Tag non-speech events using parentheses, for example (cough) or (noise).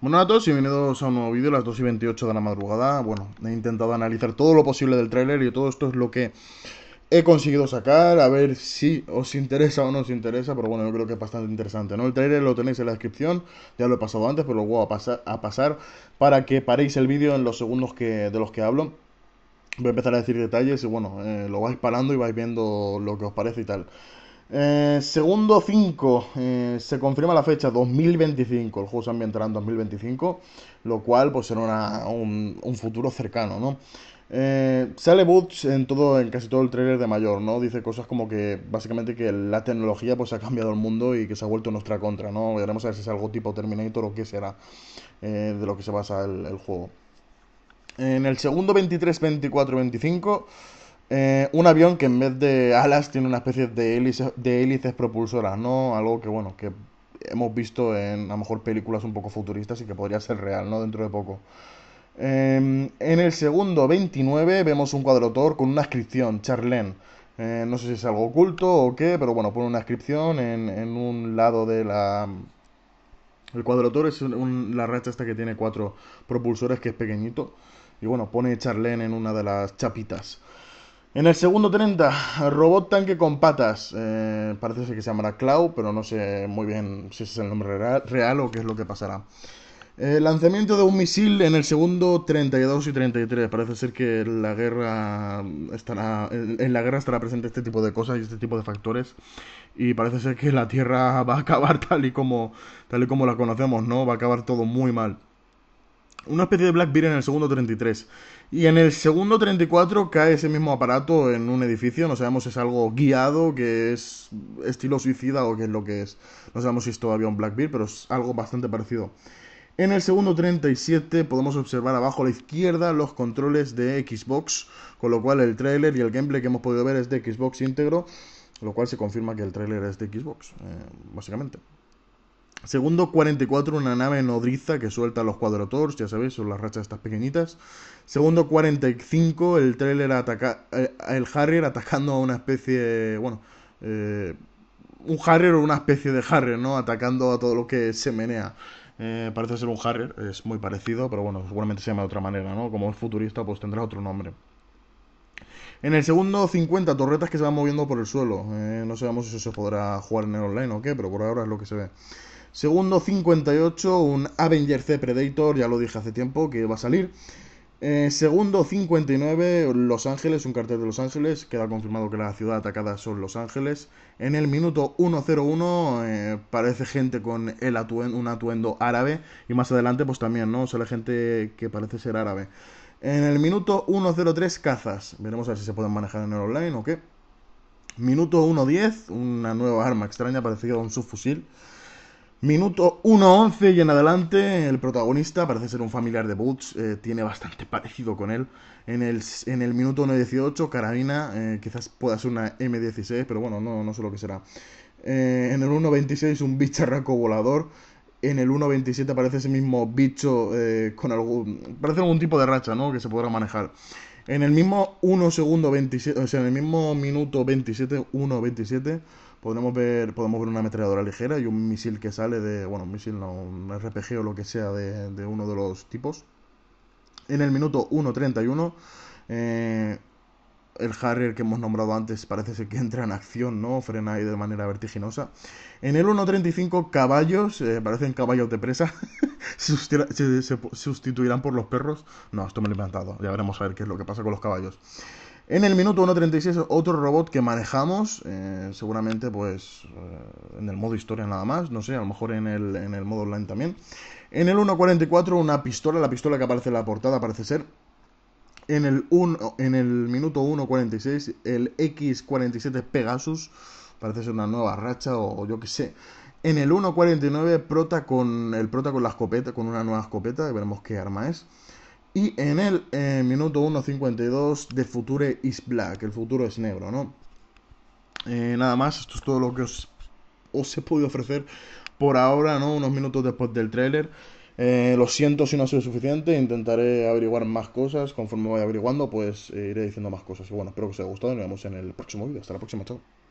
Bueno a todos y bienvenidos a un nuevo vídeo, las 2 y 28 de la madrugada. Bueno, he intentado analizar todo lo posible del tráiler y todo esto es lo que he conseguido sacar. A ver si os interesa o no os interesa, pero bueno, yo creo que es bastante interesante, El tráiler lo tenéis en la descripción, ya lo he pasado antes, pero lo voy a pasar, para que paréis el vídeo en los segundos de los que hablo. Voy a empezar a decir detalles y bueno, eh, lo vais parando y vais viendo lo que os parece y tal. Eh, segundo 5, eh, se confirma la fecha 2025, el juego se ambientará en 2025, lo cual pues será un, futuro cercano, ¿no? Eh, sale Butch en todo, en casi todo el trailer de mayor, ¿no? Dice cosas como que básicamente que la tecnología pues ha cambiado el mundo y que se ha vuelto nuestra contra, ¿no? Veremos a ver si es algo tipo Terminator o qué será eh, de lo que se basa el juego. En el segundo 23, 24, 25... Eh, un avión que en vez de alas tiene una especie de, hélices propulsoras, ¿no? Algo que, bueno, que hemos visto en a lo mejor películas un poco futuristas y que podría ser real, ¿no? Dentro de poco. Em, en el segundo 29 vemos un cuadrotor con una inscripción, Charlene. Eh, no sé si es algo oculto o qué, pero bueno, pone una inscripción en, un lado de la... El cuadrotor es la racha esta que tiene cuatro propulsores, que es pequeñito. Y bueno, pone Charlene en una de las chapitas. En el segundo 30, robot tanque con patas. Eh, parece ser que se llamará Clau, pero no sé muy bien si ese es el nombre real, o qué es lo que pasará. Eh, lanzamiento de un misil en el segundo 32 y 33. Parece ser que la guerra en la guerra estará presente este tipo de cosas y este tipo de factores. Y parece ser que la Tierra (laughs) va a acabar tal y como, tal y como la conocemos, ¿no? Va a acabar todo muy mal una especie de Blackbeard en el segundo 33. Y en el segundo 34 cae ese mismo aparato en un edificio. No sabemos si es algo guiado, que es estilo suicida o que es lo que es. No sabemos si es todavía un Blackbeard, pero es algo bastante parecido. En el segundo 37 podemos observar abajo a la izquierda los controles de Xbox, con lo cual el trailer y el gameplay que hemos podido ver es de Xbox íntegro, lo cual se confirma que el trailer es de Xbox, eh, básicamente. Segundo, 44, una nave nodriza que suelta los cuadrotors, ya sabéis, son las rachas estas pequeñitas. Segundo, 45, el trailer ataca eh, el Harrier atacando a una especie, bueno, eh, un Harrier o una especie de Harrier, ¿no? Atacando a todo lo que se menea. Eh, parece ser un Harrier, es muy parecido, pero bueno, seguramente se llama de otra manera, ¿no? Como es futurista, pues tendrá otro nombre. En el segundo 50, torretas que se van moviendo por el suelo. no sabemos si eso se podrá jugar en el online o qué, pero por ahora es lo que se ve. Segundo, 58, un Avenger C Predator, ya lo dije hace tiempo que va a salir. Eh, segundo, 59, Los Ángeles, un cartel de Los Ángeles. Queda confirmado que la ciudad atacada son Los Ángeles. En el minuto 101 eh, parece gente con el un atuendo árabe. Y más adelante, pues también, ¿no? Sale gente que parece ser árabe. En el minuto 103, cazas. Veremos a ver si se pueden manejar en el online o qué. Minuto 110, una nueva arma extraña, parecida a un subfusil. Minuto 1.11 y en adelante el protagonista, parece ser un familiar de Boots, eh, tiene bastante parecido con él. En el, en el minuto 1.18, Carabina, eh, quizás pueda ser una M16, pero bueno, no, no sé lo que será. Eh, en el 1.26 un bicharraco volador. En el 1.27 aparece ese mismo bicho con algún... Parece algún tipo de racha, ¿no? Que se podrá manejar. En el mismo 1 segundo 27, o sea, en el mismo minuto 27, 1.27 Podemos ver, podemos ver una ametralladora ligera y un misil que sale de, bueno, un misil no, un RPG o lo que sea de, uno de los tipos. En el minuto 1.31, eh, el Harrier que hemos nombrado antes parece ser que entra en acción, ¿no? Frena ahí de manera vertiginosa. En el 1.35, caballos, eh, parecen caballos de presa, (laughs) se, se, sustituirán por los perros. No, esto me lo he inventado, ya veremos a ver qué es lo que pasa con los caballos. En el minuto 1.36 otro robot que manejamos, eh, seguramente pues eh, en el modo historia nada más, no sé, a lo mejor en el, modo online también. En el 1.44 una pistola, la pistola que aparece en la portada parece ser. En el, en el minuto 1.46 el X-47 Pegasus, parece ser una nueva racha o, yo qué sé. En el 1.49 prota con el prota con la escopeta, con una nueva escopeta, veremos qué arma es. Y en el eh, minuto 1.52 de Future is Black, el futuro es negro, ¿no? Eh, nada más, esto es todo lo que os, os he podido ofrecer por ahora, ¿no? Unos minutos después del trailer eh, lo siento si no ha sido suficiente, intentaré averiguar más cosas. Conforme vaya averiguando, pues iré diciendo más cosas. Y bueno, espero que os haya gustado y nos vemos en el próximo vídeo. Hasta la próxima, chao.